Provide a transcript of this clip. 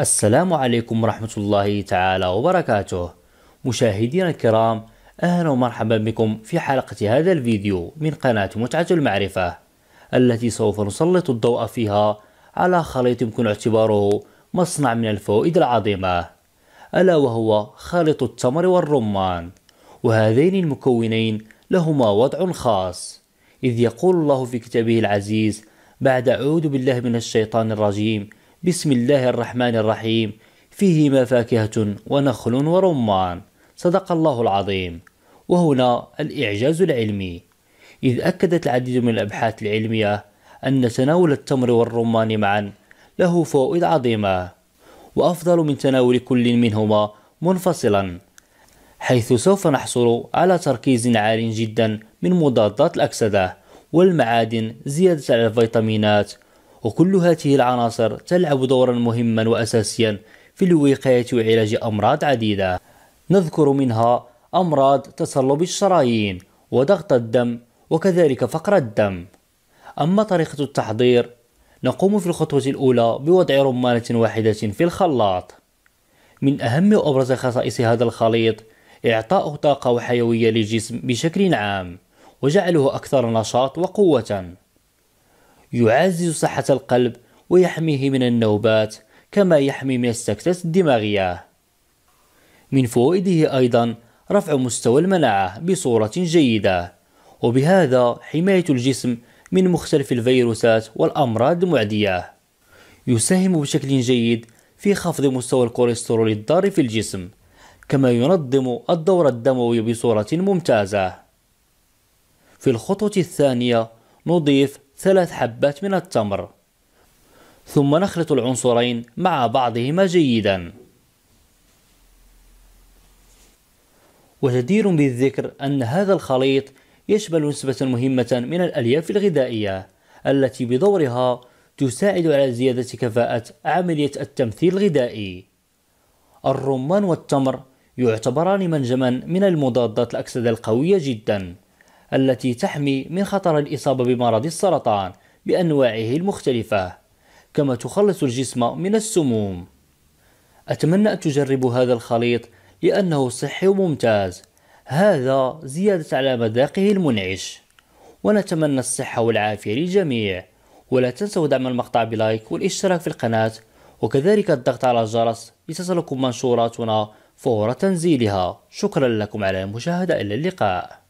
السلام عليكم ورحمة الله تعالى وبركاته مشاهدينا الكرام أهلا ومرحبا بكم في حلقة هذا الفيديو من قناة متعة المعرفة التي سوف نسلط الضوء فيها على خليط يمكن اعتباره مصنع من الفوائد العظيمة ألا وهو خليط التمر والرمان وهذين المكونين لهما وضع خاص إذ يقول الله في كتابه العزيز بعد أعوذ بالله من الشيطان الرجيم بسم الله الرحمن الرحيم فيهما فاكهة ونخل ورمان صدق الله العظيم وهنا الإعجاز العلمي إذ أكدت العديد من الأبحاث العلمية أن تناول التمر والرمان معا له فوائد عظيمة وأفضل من تناول كل منهما منفصلا حيث سوف نحصل على تركيز عال جدا من مضادات الأكسدة والمعادن زيادة على الفيتامينات وكل هذه العناصر تلعب دورا مهما وأساسيا في الوقاية وعلاج أمراض عديدة نذكر منها أمراض تصلب الشرايين وضغط الدم وكذلك فقر الدم أما طريقة التحضير نقوم في الخطوة الأولى بوضع رمانة واحدة في الخلاط من أهم وأبرز خصائص هذا الخليط إعطاء طاقة وحيوية للجسم بشكل عام وجعله أكثر نشاط وقوة يعزز صحة القلب ويحميه من النوبات كما يحمي من السكتة الدماغية من فوائده أيضا رفع مستوى المناعة بصورة جيدة وبهذا حماية الجسم من مختلف الفيروسات والأمراض المعدية يساهم بشكل جيد في خفض مستوى الكوليسترول الضار في الجسم كما ينظم الدورة الدموية بصورة ممتازة في الخطوة الثانية نضيف ثلاث حبات من التمر ثم نخلط العنصرين مع بعضهما جيدا وجدير بالذكر أن هذا الخليط يشمل نسبة مهمة من الألياف الغذائية التي بدورها تساعد على زيادة كفاءة عملية التمثيل الغذائي الرمان والتمر يعتبران منجما من المضادات الأكسدة القوية جداً التي تحمي من خطر الإصابة بمرض السرطان بأنواعه المختلفة كما تخلص الجسم من السموم أتمنى أن تجربوا هذا الخليط لأنه صحي وممتاز هذا زيادة على مذاقه المنعش ونتمنى الصحة والعافية للجميع ولا تنسوا دعم المقطع بلايك والاشتراك في القناة وكذلك الضغط على الجرس لتصلكم منشوراتنا فور تنزيلها شكرا لكم على المشاهدة إلى اللقاء